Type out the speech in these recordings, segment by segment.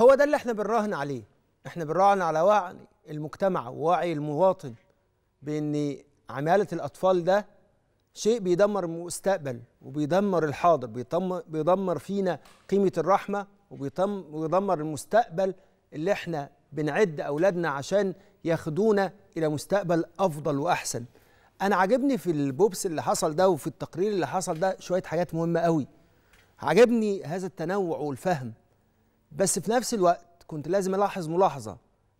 هو ده اللي احنا بنراهن عليه احنا بنراهن على وعي المجتمع ووعي المواطن بان عماله الاطفال ده شيء بيدمر المستقبل وبيدمر الحاضر بيدمر فينا قيمه الرحمه وبيدمر المستقبل اللي احنا بنعد اولادنا عشان ياخدونا الى مستقبل افضل واحسن انا عاجبني في البوبس اللي حصل ده وفي التقرير اللي حصل ده شويه حاجات مهمه قوي عجبني هذا التنوع والفهم بس في نفس الوقت كنت لازم الاحظ ملاحظه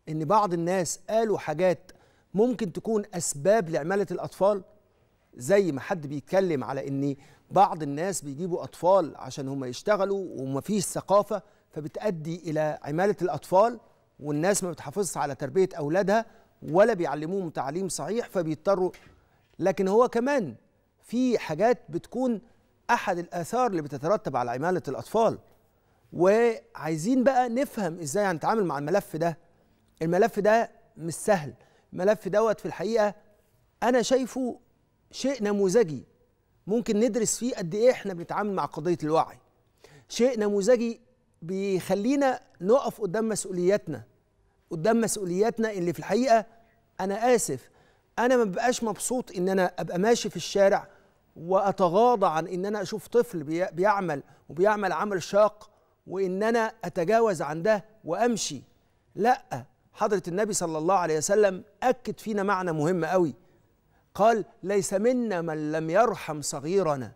ان بعض الناس قالوا حاجات ممكن تكون اسباب لعماله الاطفال زي ما حد بيتكلم على ان بعض الناس بيجيبوا اطفال عشان هم يشتغلوا ومفيش ثقافه فبتؤدي الى عماله الاطفال والناس ما بتحافظش على تربيه اولادها ولا بيعلموهم تعليم صحيح فبيضطروا لكن هو كمان في حاجات بتكون احد الاثار اللي بتترتب على عماله الاطفال وعايزين بقى نفهم ازاي هنتعامل مع الملف ده الملف ده مش سهل الملف دوت في الحقيقه انا شايفه شيء نموذجي ممكن ندرس فيه قد ايه احنا بنتعامل مع قضيه الوعي شيء نموذجي بيخلينا نقف قدام مسؤولياتنا قدام مسؤولياتنا اللي في الحقيقه انا اسف انا ما ببقاش مبسوط ان انا ابقى ماشي في الشارع واتغاضى عن ان انا اشوف طفل بيعمل وبيعمل عمل شاق وان انا اتجاوز عن ده وامشي لا حضره النبي صلى الله عليه وسلم اكد فينا معنى مهم قوي قال ليس منا من لم يرحم صغيرنا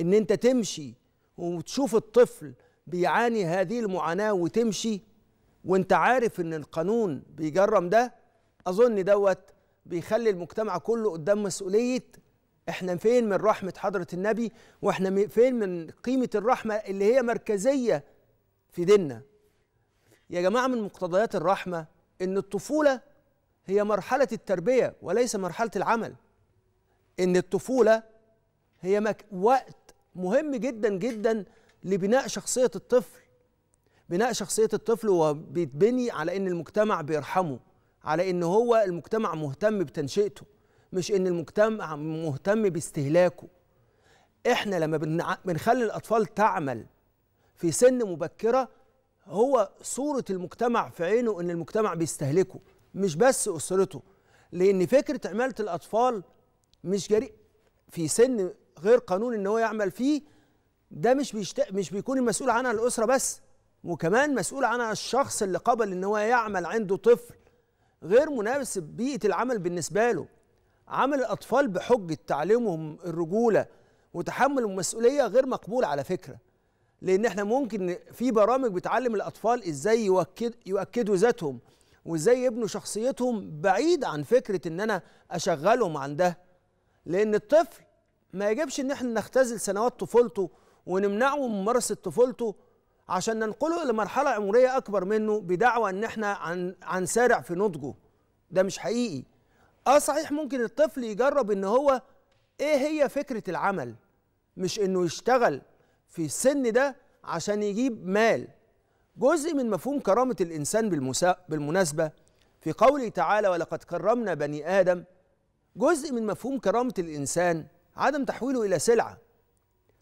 ان انت تمشي وتشوف الطفل بيعاني هذه المعاناه وتمشي وانت عارف ان القانون بيجرم ده اظن دوت بيخلي المجتمع كله قدام مسؤوليه احنا فين من رحمة حضرة النبي واحنا فين من قيمة الرحمة اللي هي مركزية في ديننا يا جماعة من مقتضيات الرحمة ان الطفولة هي مرحلة التربية وليس مرحلة العمل ان الطفولة هي مك... وقت مهم جدا جدا لبناء شخصية الطفل بناء شخصية الطفل هو بيتبني على ان المجتمع بيرحمه على ان هو المجتمع مهتم بتنشئته مش ان المجتمع مهتم باستهلاكه احنا لما بنخلي الاطفال تعمل في سن مبكره هو صوره المجتمع في عينه ان المجتمع بيستهلكه مش بس اسرته لان فكره عماله الاطفال مش جريء في سن غير قانون ان هو يعمل فيه ده مش بيشت... مش بيكون المسؤول عنها الاسره بس وكمان مسؤول عنها الشخص اللي قبل ان هو يعمل عنده طفل غير مناسب بيئه العمل بالنسبه له عمل الأطفال بحجة تعليمهم الرجولة وتحمل المسؤولية غير مقبول على فكرة لأن احنا ممكن في برامج بتعلم الأطفال إزاي يؤكد يؤكدوا ذاتهم وإزاي يبنوا شخصيتهم بعيد عن فكرة إن أنا أشغلهم عن ده لأن الطفل ما يجبش إن احنا نختزل سنوات طفولته ونمنعه من ممارسة طفولته عشان ننقله لمرحلة عمرية أكبر منه بدعوى إن احنا عن, عن سارع في نضجه ده مش حقيقي اه صحيح ممكن الطفل يجرب ان هو ايه هي فكره العمل مش انه يشتغل في السن ده عشان يجيب مال جزء من مفهوم كرامه الانسان بالمناسبه في قوله تعالى ولقد كرمنا بني ادم جزء من مفهوم كرامه الانسان عدم تحويله الى سلعه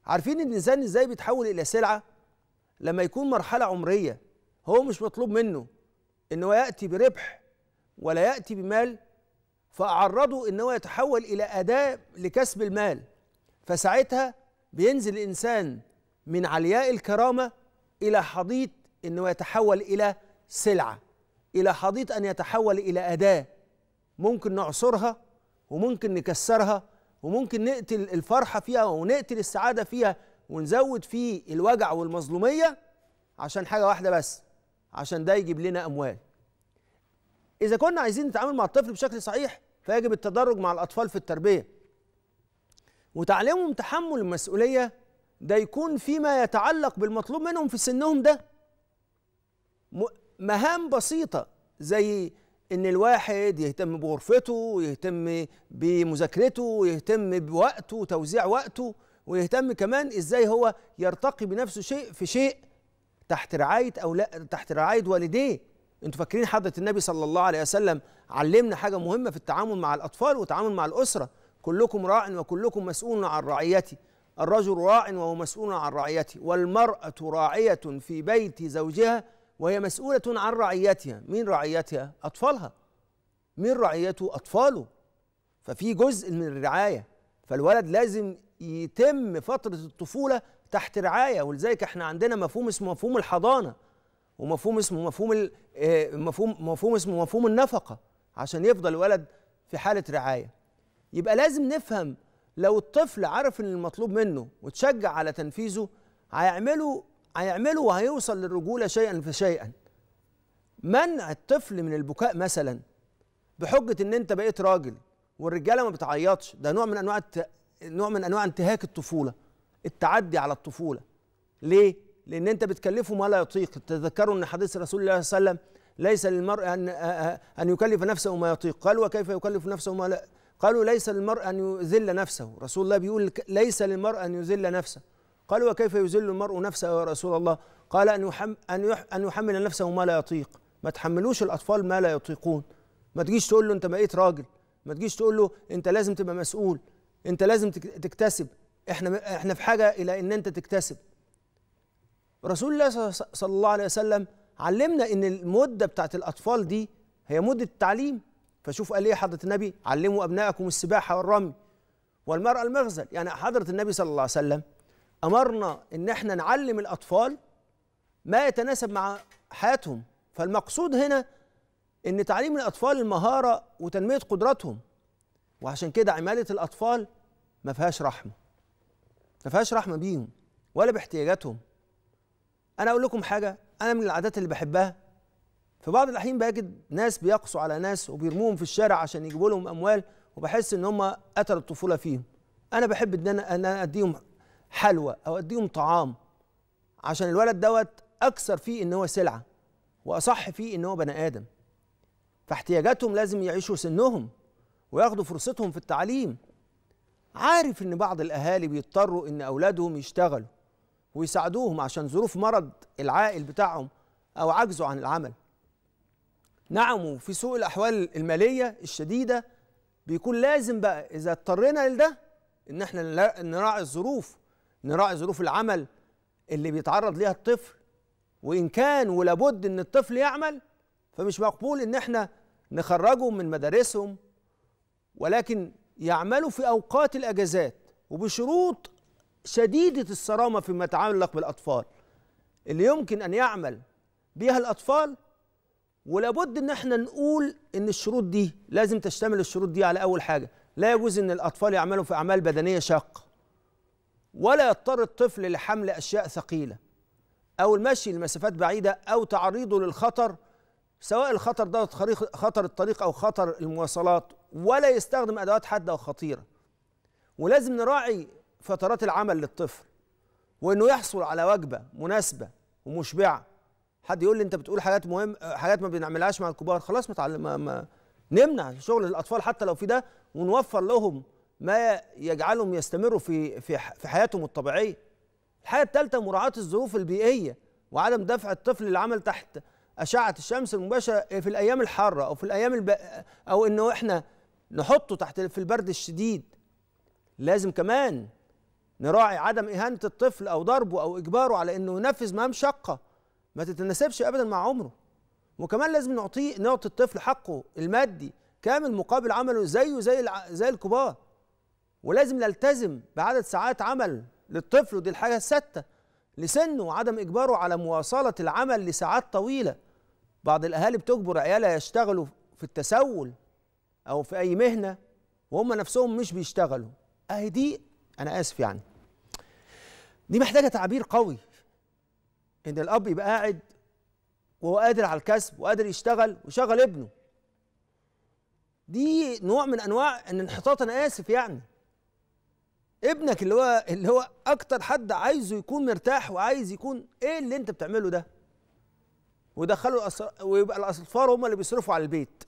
عارفين إن الانسان ازاي بيتحول الى سلعه لما يكون مرحله عمريه هو مش مطلوب منه ان هو ياتي بربح ولا ياتي بمال فأعرضه إن هو يتحول إلى أداة لكسب المال فساعتها بينزل الإنسان من علياء الكرامة إلى حضيض إن هو يتحول إلى سلعة إلى حضيض أن يتحول إلى أداة ممكن نعصرها وممكن نكسرها وممكن نقتل الفرحة فيها ونقتل السعادة فيها ونزود فيه الوجع والمظلومية عشان حاجة واحدة بس عشان ده يجيب لنا أموال إذا كنا عايزين نتعامل مع الطفل بشكل صحيح فيجب التدرج مع الأطفال في التربية وتعليمهم تحمل المسؤولية ده يكون فيما يتعلق بالمطلوب منهم في سنهم ده مهام بسيطة زي إن الواحد يهتم بغرفته ويهتم بمذاكرته ويهتم بوقته وتوزيع وقته ويهتم كمان إزاي هو يرتقي بنفسه شيء في شيء تحت رعاية أو لا تحت رعاية والديه انتوا فاكرين حضره النبي صلى الله عليه وسلم علمنا حاجه مهمه في التعامل مع الاطفال والتعامل مع الاسره كلكم راع وكلكم مسؤول عن رعيته الرجل راع وهو مسؤول عن رعيته والمراه راعيه في بيت زوجها وهي مسؤوله عن رعيتها مين رعيتها اطفالها مين رعيته اطفاله ففي جزء من الرعايه فالولد لازم يتم فتره الطفوله تحت رعايه ولذلك احنا عندنا مفهوم اسمه مفهوم الحضانه ومفهوم اسمه مفهوم آه، مفهوم مفهوم اسمه مفهوم النفقه عشان يفضل الولد في حاله رعايه يبقى لازم نفهم لو الطفل عرف ان المطلوب منه وتشجع على تنفيذه هيعمله هيعمله وهيوصل للرجوله شيئا فشيئا منع الطفل من البكاء مثلا بحجه ان انت بقيت راجل والرجاله ما بتعيطش ده نوع من انواع الت... نوع من انواع انتهاك الطفوله التعدي على الطفوله ليه لأن أنت بتكلفه ما لا يطيق تذكروا أن حديث رسول الله صلى الله عليه وسلم ليس للمرء أن أن يكلف نفسه ما يطيق قال وكيف يكلف نفسه ما لا قالوا ليس للمرء أن يذل نفسه رسول الله بيقول ليس للمرء أن يذل نفسه قالوا وكيف يذل المرء نفسه يا رسول الله قال أن يحمل, أن يحمل نفسه ما لا يطيق ما تحملوش الأطفال ما لا يطيقون ما تجيش تقول له أنت بقيت راجل ما تجيش تقول له أنت لازم تبقى مسؤول أنت لازم تكتسب احنا احنا في حاجه الى ان انت تكتسب رسول الله صلى الله عليه وسلم علمنا ان المده بتاعت الاطفال دي هي مده التعليم فشوف قال ايه حضره النبي علموا ابنائكم السباحه والرمي والمرأة المغزل يعني حضرة النبي صلى الله عليه وسلم أمرنا إن إحنا نعلم الأطفال ما يتناسب مع حياتهم فالمقصود هنا إن تعليم الأطفال المهارة وتنمية قدراتهم وعشان كده عمالة الأطفال ما فيهاش رحمة ما فيهاش رحمة بيهم ولا باحتياجاتهم انا اقول لكم حاجه انا من العادات اللي بحبها في بعض الاحيان بجد ناس بيقصوا على ناس وبيرموهم في الشارع عشان يجيبوا لهم اموال وبحس ان هم قتلوا الطفوله فيهم انا بحب ان انا ان انا اديهم حلوى او اديهم طعام عشان الولد دوت اكثر فيه ان هو سلعه واصح فيه ان هو بني ادم فاحتياجاتهم لازم يعيشوا سنهم وياخدوا فرصتهم في التعليم عارف ان بعض الاهالي بيضطروا ان اولادهم يشتغلوا ويساعدوهم عشان ظروف مرض العائل بتاعهم أو عجزه عن العمل نعم وفي سوء الأحوال المالية الشديدة بيكون لازم بقى إذا اضطرينا لده إن احنا نراعي الظروف نراعي ظروف العمل اللي بيتعرض ليها الطفل وإن كان ولابد إن الطفل يعمل فمش مقبول إن احنا نخرجهم من مدارسهم ولكن يعملوا في أوقات الأجازات وبشروط شديدة الصرامة فيما يتعلق بالأطفال اللي يمكن أن يعمل بها الأطفال ولابد ان احنا نقول ان الشروط دي لازم تشتمل الشروط دي على اول حاجه لا يجوز ان الاطفال يعملوا في اعمال بدنيه شاقه ولا يضطر الطفل لحمل اشياء ثقيله او المشي لمسافات بعيده او تعريضه للخطر سواء الخطر ده خطر الطريق او خطر المواصلات ولا يستخدم ادوات حاده وخطيره ولازم نراعي فترات العمل للطفل وانه يحصل على وجبه مناسبه ومشبعه حد يقول لي انت بتقول حاجات مهم حاجات ما بنعملهاش مع الكبار خلاص متعلم ما, ما نمنع شغل الاطفال حتى لو في ده ونوفر لهم ما يجعلهم يستمروا في في في حياتهم الطبيعيه الحاجه الثالثه مراعاه الظروف البيئيه وعدم دفع الطفل للعمل تحت اشعه الشمس المباشره في الايام الحاره او في الايام الب... او انه احنا نحطه تحت في البرد الشديد لازم كمان نراعي عدم إهانة الطفل أو ضربه أو إجباره على إنه ينفذ مهام شقة ما تتناسبش أبدا مع عمره وكمان لازم نعطيه نعطي الطفل حقه المادي كامل مقابل عمله زيه زي زي الكبار ولازم نلتزم بعدد ساعات عمل للطفل ودي الحاجة الستة لسنه وعدم إجباره على مواصلة العمل لساعات طويلة بعض الأهالي بتجبر عيالها يشتغلوا في التسول أو في أي مهنة وهم نفسهم مش بيشتغلوا أهي دي أنا آسف يعني دي محتاجه تعبير قوي ان الاب يبقى قاعد وهو قادر على الكسب وقادر يشتغل ويشغل ابنه دي نوع من انواع الانحطاط انا اسف يعني ابنك اللي هو اللي هو اكتر حد عايزه يكون مرتاح وعايز يكون ايه اللي انت بتعمله ده ودخله ويبقى الاصفار هم اللي بيصرفوا على البيت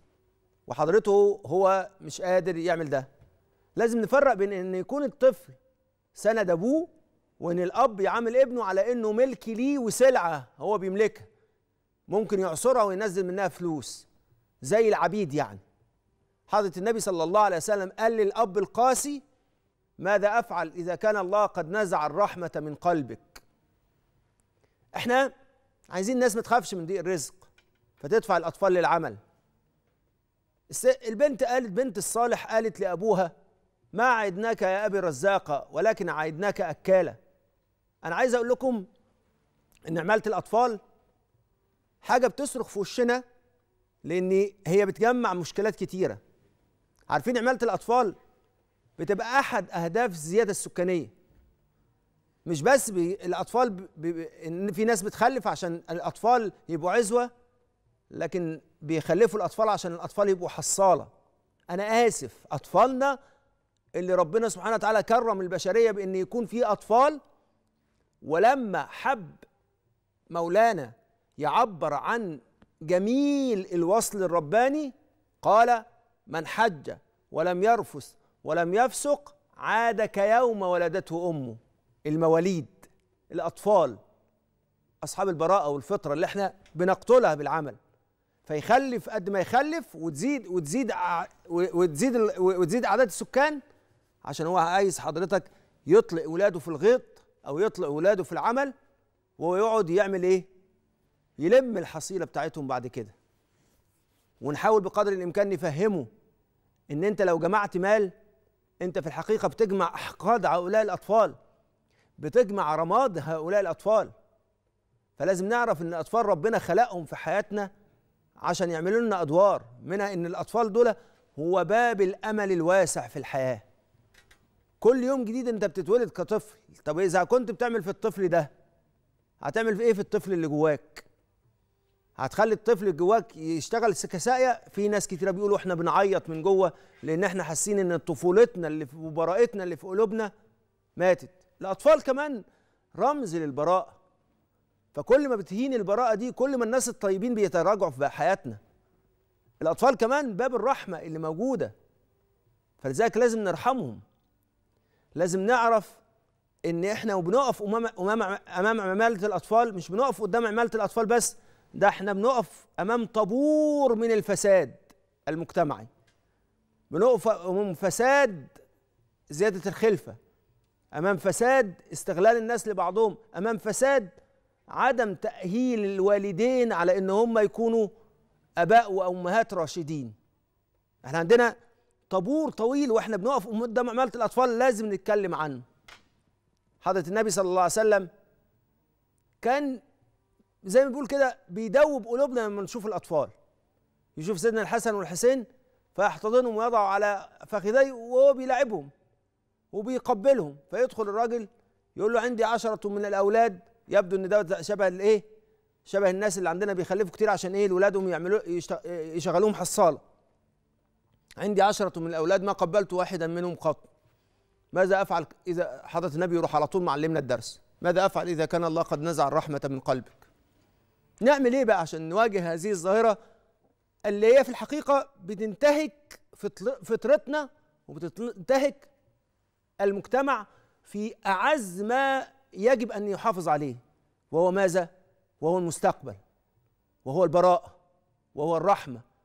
وحضرته هو مش قادر يعمل ده لازم نفرق بين ان يكون الطفل سند ابوه وان الاب يعامل ابنه على انه ملك ليه وسلعه هو بيملكها ممكن يعصرها وينزل منها فلوس زي العبيد يعني حضرة النبي صلى الله عليه وسلم قال للأب القاسي ماذا أفعل إذا كان الله قد نزع الرحمة من قلبك احنا عايزين الناس ما تخافش من ضيق الرزق فتدفع الأطفال للعمل البنت قالت بنت الصالح قالت لأبوها ما عدناك يا أبي رزاقة ولكن عيدناك أكالة انا عايز اقول لكم ان عماله الاطفال حاجه بتصرخ في وشنا لان هي بتجمع مشكلات كتيره عارفين عماله الاطفال بتبقى احد اهداف الزياده السكانيه مش بس بي الاطفال بي ان في ناس بتخلف عشان الاطفال يبقوا عزوه لكن بيخلفوا الاطفال عشان الاطفال يبقوا حصاله انا اسف اطفالنا اللي ربنا سبحانه وتعالى كرم البشريه بان يكون في اطفال ولما حب مولانا يعبر عن جميل الوصل الرباني قال من حج ولم يرفث ولم يفسق عاد كيوم ولدته امه المواليد الاطفال اصحاب البراءه والفطره اللي احنا بنقتلها بالعمل فيخلف قد ما يخلف وتزيد وتزيد وتزيد وتزيد اعداد السكان عشان هو عايز حضرتك يطلق ولاده في الغيط او يطلق ولاده في العمل ويقعد يعمل ايه يلم الحصيله بتاعتهم بعد كده ونحاول بقدر الامكان نفهمه ان انت لو جمعت مال انت في الحقيقه بتجمع احقاد هؤلاء الاطفال بتجمع رماد هؤلاء الاطفال فلازم نعرف ان اطفال ربنا خلقهم في حياتنا عشان يعملوا لنا ادوار منها ان الاطفال دول هو باب الامل الواسع في الحياه كل يوم جديد انت بتتولد كطفل طب اذا كنت بتعمل في الطفل ده هتعمل في ايه في الطفل اللي جواك هتخلي الطفل اللي جواك يشتغل كساقية في ناس كتيره بيقولوا احنا بنعيط من جوه لان احنا حاسين ان طفولتنا اللي في وبراءتنا اللي في قلوبنا ماتت الاطفال كمان رمز للبراءه فكل ما بتهين البراءه دي كل ما الناس الطيبين بيتراجعوا في حياتنا الاطفال كمان باب الرحمه اللي موجوده فلذلك لازم نرحمهم لازم نعرف ان احنا وبنقف امام امام امام عماله الاطفال مش بنقف قدام عماله الاطفال بس ده احنا بنقف امام طابور من الفساد المجتمعي بنقف امام فساد زياده الخلفه امام فساد استغلال الناس لبعضهم امام فساد عدم تاهيل الوالدين على ان هم يكونوا اباء وامهات راشدين احنا عندنا طابور طويل واحنا بنقف قدام عماله الاطفال لازم نتكلم عنه حضره النبي صلى الله عليه وسلم كان زي ما بيقول كده بيدوب قلوبنا لما نشوف الاطفال يشوف سيدنا الحسن والحسين فيحتضنهم ويضع على فخذيه وهو بيلاعبهم وبيقبلهم فيدخل الراجل يقول له عندي عشرة من الأولاد يبدو إن ده شبه الإيه؟ شبه الناس اللي عندنا بيخلفوا كتير عشان إيه؟ لأولادهم يعملوا يشغلوهم حصالة عندي عشرة من الأولاد ما قبلت واحدا منهم قط ماذا أفعل إذا حضرة النبي يروح على طول معلمنا الدرس ماذا أفعل إذا كان الله قد نزع الرحمة من قلبك نعمل إيه بقى عشان نواجه هذه الظاهرة اللي هي في الحقيقة بتنتهك فطرتنا وبتنتهك المجتمع في أعز ما يجب أن يحافظ عليه وهو ماذا؟ وهو المستقبل وهو البراءة وهو الرحمة